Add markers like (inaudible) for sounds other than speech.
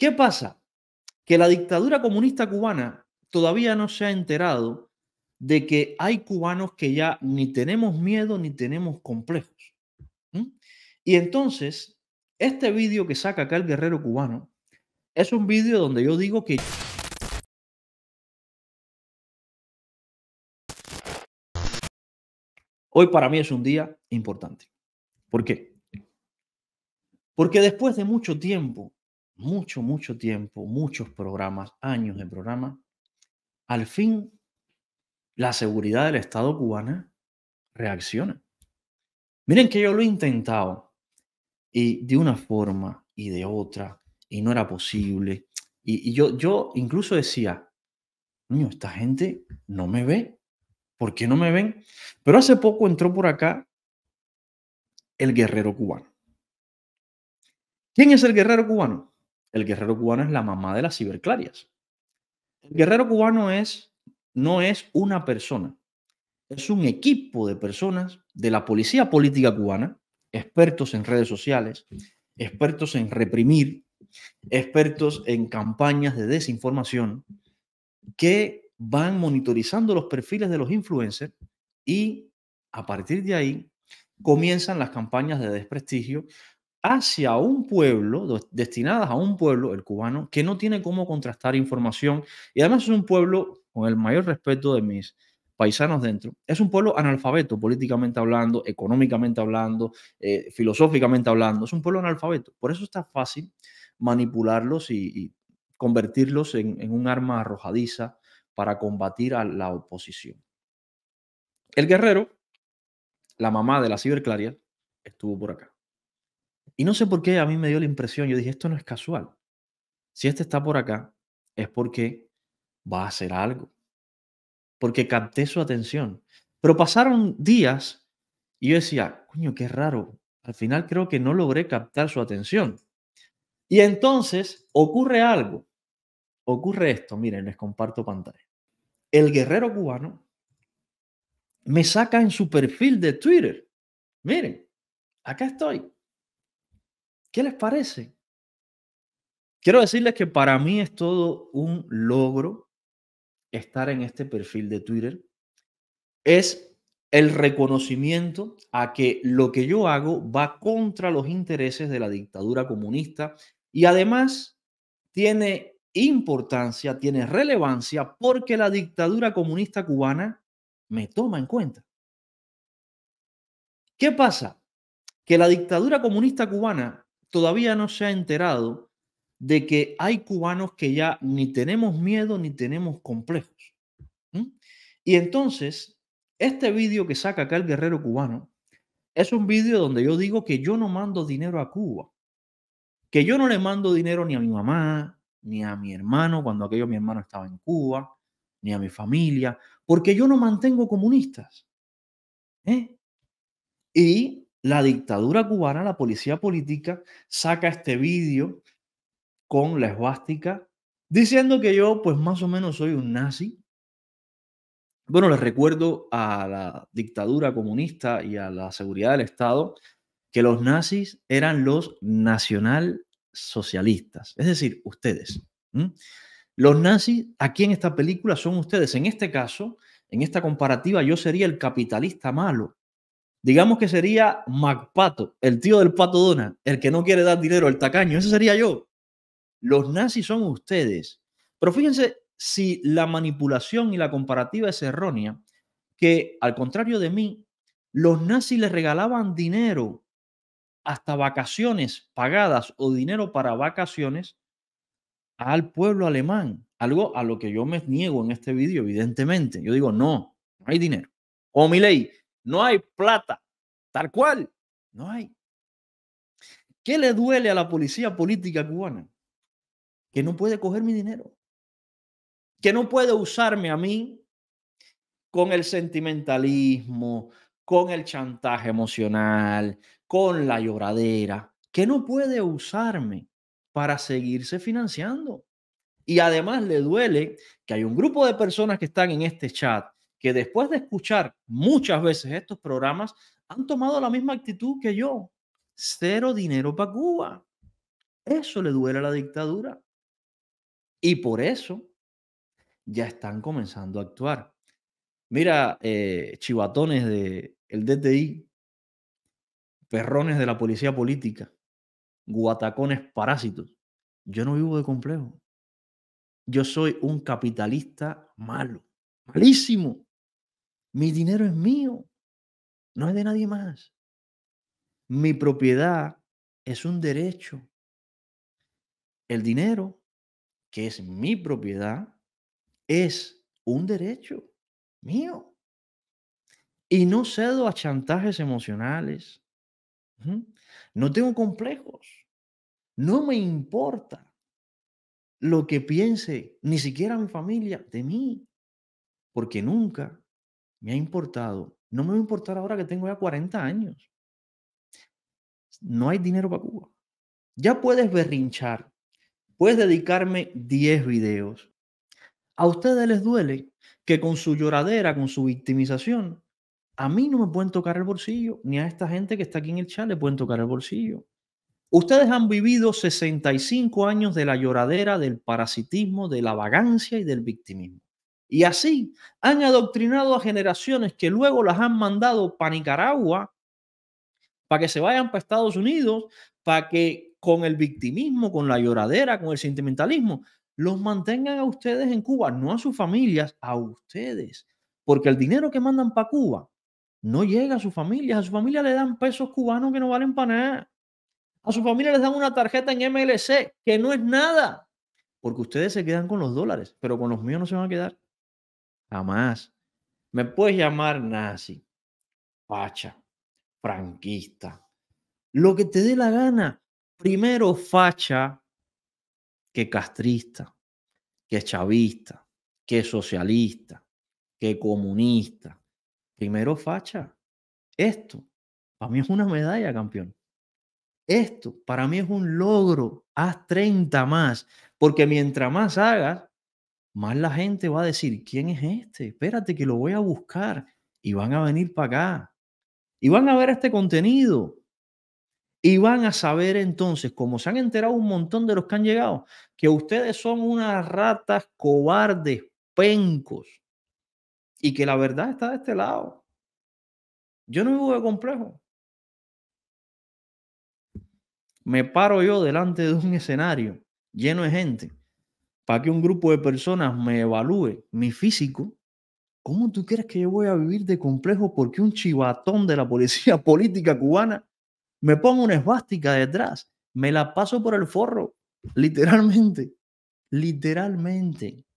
¿Qué pasa? Que la dictadura comunista cubana todavía no se ha enterado de que hay cubanos que ya ni tenemos miedo ni tenemos complejos. Y entonces, este vídeo que saca acá el guerrero cubano es un vídeo donde yo digo que... Hoy para mí es un día importante. ¿Por qué? Porque después de mucho tiempo mucho, mucho tiempo, muchos programas, años de programa, al fin la seguridad del Estado cubana reacciona. Miren que yo lo he intentado y de una forma y de otra y no era posible. Y, yo, yo incluso decía, niño, esta gente no me ve. ¿Por qué no me ven? Pero hace poco entró por acá el guerrero cubano. ¿Quién es el guerrero cubano? El guerrero cubano es la mamá de las ciberclarias. El guerrero cubano es, no es una persona, es un equipo de personas de la policía política cubana, expertos en redes sociales, expertos en reprimir, expertos en campañas de desinformación, que van monitorizando los perfiles de los influencers y a partir de ahí comienzan las campañas de desprestigio hacia un pueblo, destinadas a un pueblo, el cubano, que no tiene cómo contrastar información y además es un pueblo, con el mayor respeto de mis paisanos dentro, es un pueblo analfabeto políticamente hablando, económicamente hablando, eh, filosóficamente hablando, es un pueblo analfabeto. Por eso está fácil manipularlos y, y convertirlos en, en un arma arrojadiza para combatir a la oposición. El guerrero, la mamá de la ciberclaria, estuvo por acá. Y no sé por qué a mí me dio la impresión, yo dije, esto no es casual. Si este está por acá, es porque va a hacer algo, porque capté su atención. Pero pasaron días y yo decía, coño, qué raro, al final creo que no logré captar su atención. Y entonces ocurre algo, ocurre esto, miren, les comparto pantalla. El guerrero cubano me saca en su perfil de Twitter, miren, acá estoy. ¿Qué les parece? Quiero decirles que para mí es todo un logro estar en este perfil de Twitter. Es el reconocimiento a que lo que yo hago va contra los intereses de la dictadura comunista y además tiene importancia, tiene relevancia porque la dictadura comunista cubana me toma en cuenta. ¿Qué pasa? Que la dictadura comunista cubana todavía no se ha enterado de que hay cubanos que ya ni tenemos miedo ni tenemos complejos. Y entonces, este vídeo que saca acá el guerrero cubano es un vídeo donde yo digo que yo no mando dinero a Cuba, que yo no le mando dinero ni a mi mamá, ni a mi hermano cuando aquello mi hermano estaba en Cuba, ni a mi familia, porque yo no mantengo comunistas. ¿eh? Y la dictadura cubana, la policía política, saca este vídeo con la esvástica, diciendo que yo, pues más o menos, soy un nazi. Bueno, les recuerdo a la dictadura comunista y a la seguridad del Estado que los nazis eran los nacionalsocialistas, es decir, ustedes. Los nazis aquí en esta película son ustedes. En este caso, en esta comparativa, yo sería el capitalista malo, Digamos que sería MacPato, el tío del pato Dona, el que no quiere dar dinero, el tacaño, ese sería yo. Los nazis son ustedes. Pero fíjense si la manipulación y la comparativa es errónea, que al contrario de mí, los nazis les regalaban dinero, hasta vacaciones pagadas o dinero para vacaciones al pueblo alemán. Algo a lo que yo me niego en este vídeo, evidentemente. Yo digo, no, no hay dinero. O oh, mi ley, no hay plata, tal cual, no hay. ¿Qué le duele a la policía política cubana? Que no puede coger mi dinero, que no puede usarme a mí con el sentimentalismo, con el chantaje emocional, con la lloradera, que no puede usarme para seguirse financiando. Y además le duele que hay un grupo de personas que están en este chat que después de escuchar muchas veces estos programas, han tomado la misma actitud que yo. Cero dinero para Cuba. Eso le duele a la dictadura. Y por eso ya están comenzando a actuar. Mira, eh, chivatones del DTI, perrones de la policía política, guatacones parásitos. Yo no vivo de complejo. Yo soy un capitalista malo, malísimo. Mi dinero es mío, no es de nadie más. Mi propiedad es un derecho. El dinero, que es mi propiedad, es un derecho mío. Y no cedo a chantajes emocionales. No tengo complejos. No me importa lo que piense ni siquiera mi familia de mí, porque nunca me ha importado. No me va a importar ahora que tengo ya 40 años. No hay dinero para Cuba. Ya puedes berrinchar, puedes dedicarme 10 videos. A ustedes les duele que con su lloradera, con su victimización, a mí no me pueden tocar el bolsillo, ni a esta gente que está aquí en el chat le pueden tocar el bolsillo. Ustedes han vivido 65 años de la lloradera, del parasitismo, de la vagancia y del victimismo. Y así han adoctrinado a generaciones que luego las han mandado para Nicaragua, para que se vayan para Estados Unidos, para que con el victimismo, con la lloradera, con el sentimentalismo, los mantengan a ustedes en Cuba, no a sus familias, a ustedes. Porque el dinero que mandan para Cuba no llega a sus familias. A su familia le dan pesos cubanos que no valen para nada. A su familia les dan una tarjeta en MLC que no es nada. Porque ustedes se quedan con los dólares, pero con los míos no se van a quedar. Jamás. Me puedes llamar nazi, facha, franquista, lo que te dé la gana. Primero facha que castrista, que chavista, que socialista, que comunista. Primero facha. Esto para mí es una medalla, campeón. Esto para mí es un logro. Haz 30 más, porque mientras más hagas, más la gente va a decir, ¿quién es este? Espérate que lo voy a buscar y van a venir para acá y van a ver este contenido y van a saber entonces, como se han enterado un montón de los que han llegado, que ustedes son unas ratas cobardes, pencos y que la verdad está de este lado. Yo no vivo de complejo. Me paro yo delante de un escenario lleno de gente para que un grupo de personas me evalúe mi físico, ¿cómo tú crees que yo voy a vivir de complejo porque un chivatón de la policía (laughs) política cubana me ponga una esvástica detrás? Me la paso por el forro, literalmente, literalmente.